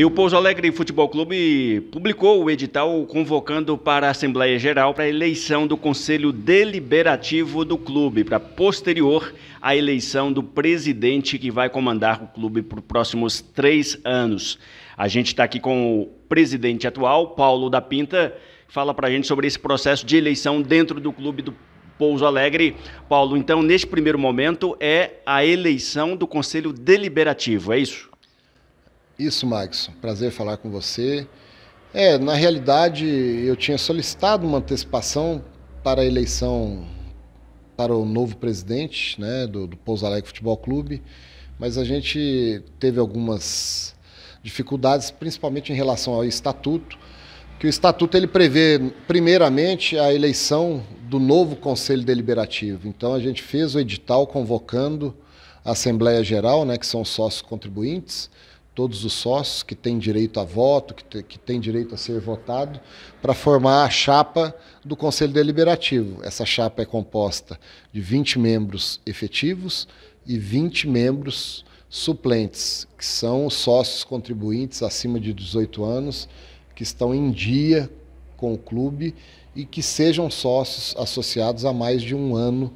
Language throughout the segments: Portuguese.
E o Pouso Alegre Futebol Clube publicou o edital convocando para a Assembleia Geral para a eleição do Conselho Deliberativo do clube, para posterior à eleição do presidente que vai comandar o clube por próximos três anos. A gente está aqui com o presidente atual, Paulo da Pinta, que fala para a gente sobre esse processo de eleição dentro do clube do Pouso Alegre. Paulo, então, neste primeiro momento é a eleição do Conselho Deliberativo, é isso? Isso, Max. Prazer falar com você. É, na realidade, eu tinha solicitado uma antecipação para a eleição para o novo presidente né, do, do Pouso Alegre Futebol Clube, mas a gente teve algumas dificuldades, principalmente em relação ao estatuto, que o estatuto ele prevê primeiramente a eleição do novo conselho deliberativo. Então a gente fez o edital convocando a Assembleia Geral, né, que são sócios contribuintes, todos os sócios que têm direito a voto, que, te, que têm direito a ser votado, para formar a chapa do Conselho Deliberativo. Essa chapa é composta de 20 membros efetivos e 20 membros suplentes, que são sócios contribuintes acima de 18 anos, que estão em dia com o clube e que sejam sócios associados há mais de um ano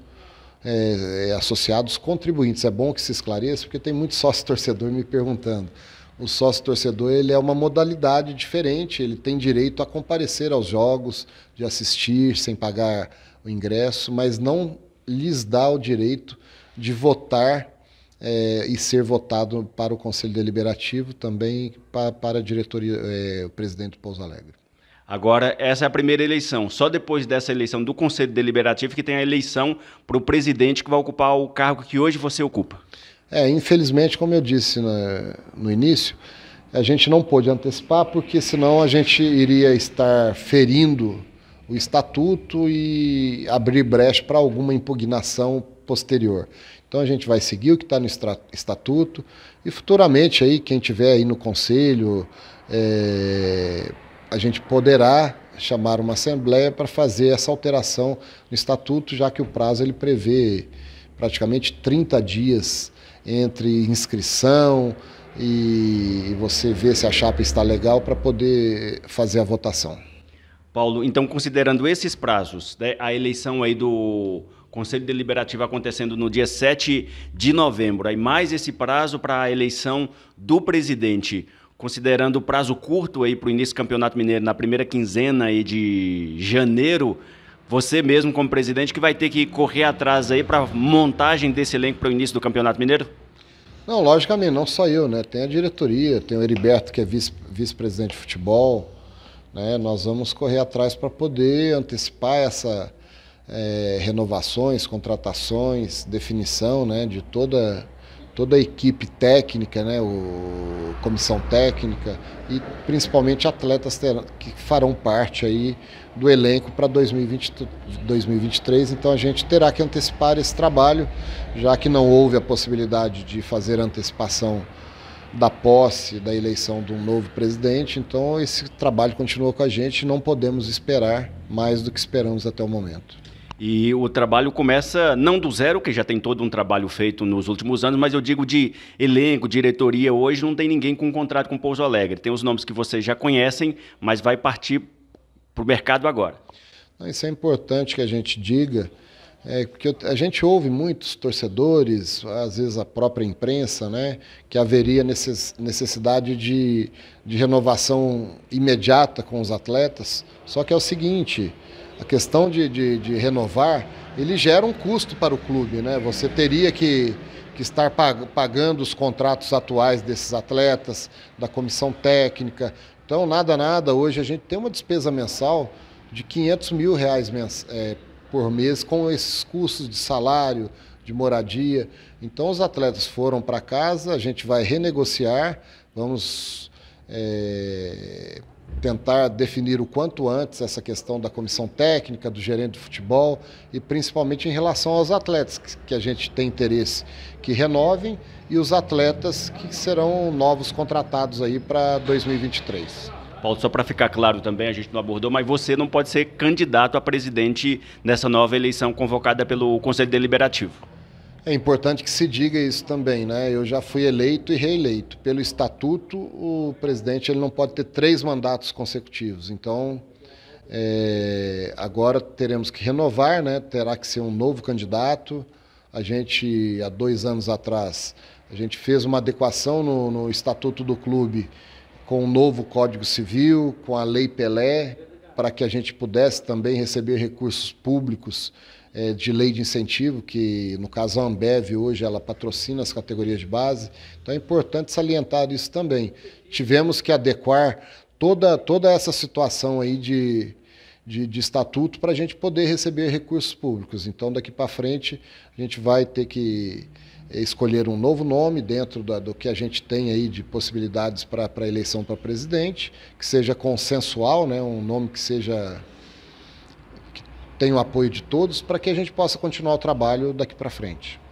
é, é, associados contribuintes. É bom que se esclareça, porque tem muito sócio torcedor me perguntando. O sócio torcedor ele é uma modalidade diferente, ele tem direito a comparecer aos jogos, de assistir sem pagar o ingresso, mas não lhes dá o direito de votar é, e ser votado para o Conselho Deliberativo, também para, para a diretoria, é, o presidente do Pouso Alegre. Agora, essa é a primeira eleição. Só depois dessa eleição do Conselho Deliberativo que tem a eleição para o presidente que vai ocupar o cargo que hoje você ocupa. É, infelizmente, como eu disse né, no início, a gente não pôde antecipar, porque senão a gente iria estar ferindo o estatuto e abrir brecha para alguma impugnação posterior. Então a gente vai seguir o que está no estatuto e futuramente aí quem tiver aí no conselho é, a gente poderá chamar uma assembleia para fazer essa alteração no estatuto, já que o prazo ele prevê praticamente 30 dias entre inscrição e você ver se a chapa está legal para poder fazer a votação. Paulo, então considerando esses prazos, né, a eleição aí do Conselho Deliberativo acontecendo no dia 7 de novembro, aí mais esse prazo para a eleição do presidente, considerando o prazo curto aí para o início do Campeonato Mineiro, na primeira quinzena aí de janeiro, você mesmo como presidente que vai ter que correr atrás aí para montagem desse elenco para o início do Campeonato Mineiro? Não, logicamente, não só eu, né? Tem a diretoria, tem o Heriberto que é vice-presidente vice de futebol, né? Nós vamos correr atrás para poder antecipar essa é, renovações, contratações, definição, né? De toda toda a equipe técnica, né, o comissão técnica e principalmente atletas que farão parte aí do elenco para 2023. Então a gente terá que antecipar esse trabalho, já que não houve a possibilidade de fazer antecipação da posse, da eleição de um novo presidente. Então esse trabalho continua com a gente, não podemos esperar mais do que esperamos até o momento. E o trabalho começa não do zero, que já tem todo um trabalho feito nos últimos anos, mas eu digo de elenco, diretoria, hoje não tem ninguém com contrato com Pouso Alegre. Tem os nomes que vocês já conhecem, mas vai partir para o mercado agora. Isso é importante que a gente diga, é, porque a gente ouve muitos torcedores, às vezes a própria imprensa, né, que haveria necessidade de, de renovação imediata com os atletas. Só que é o seguinte, a questão de, de, de, renovar, ele gera um custo para o clube, né? Você teria que, que estar pagando os contratos atuais desses atletas, da comissão técnica. Então, nada, nada, hoje a gente tem uma despesa mensal de 500 mil reais mens, é, por mês com esses custos de salário, de moradia. Então, os atletas foram para casa, a gente vai renegociar, vamos é, tentar definir o quanto antes essa questão da comissão técnica, do gerente de futebol e principalmente em relação aos atletas que, que a gente tem interesse que renovem e os atletas que serão novos contratados aí para 2023. Paulo, só para ficar claro também, a gente não abordou, mas você não pode ser candidato a presidente nessa nova eleição convocada pelo Conselho Deliberativo. É importante que se diga isso também, né? Eu já fui eleito e reeleito. Pelo estatuto, o presidente ele não pode ter três mandatos consecutivos. Então, é, agora teremos que renovar, né? Terá que ser um novo candidato. A gente, há dois anos atrás, a gente fez uma adequação no, no estatuto do clube com o novo Código Civil, com a Lei Pelé, para que a gente pudesse também receber recursos públicos é, de lei de incentivo, que no caso a Ambev hoje ela patrocina as categorias de base. Então é importante salientar isso também. Tivemos que adequar toda, toda essa situação aí de, de, de estatuto para a gente poder receber recursos públicos. Então daqui para frente a gente vai ter que escolher um novo nome dentro da, do que a gente tem aí de possibilidades para a eleição para presidente, que seja consensual, né, um nome que seja tenho o apoio de todos para que a gente possa continuar o trabalho daqui para frente.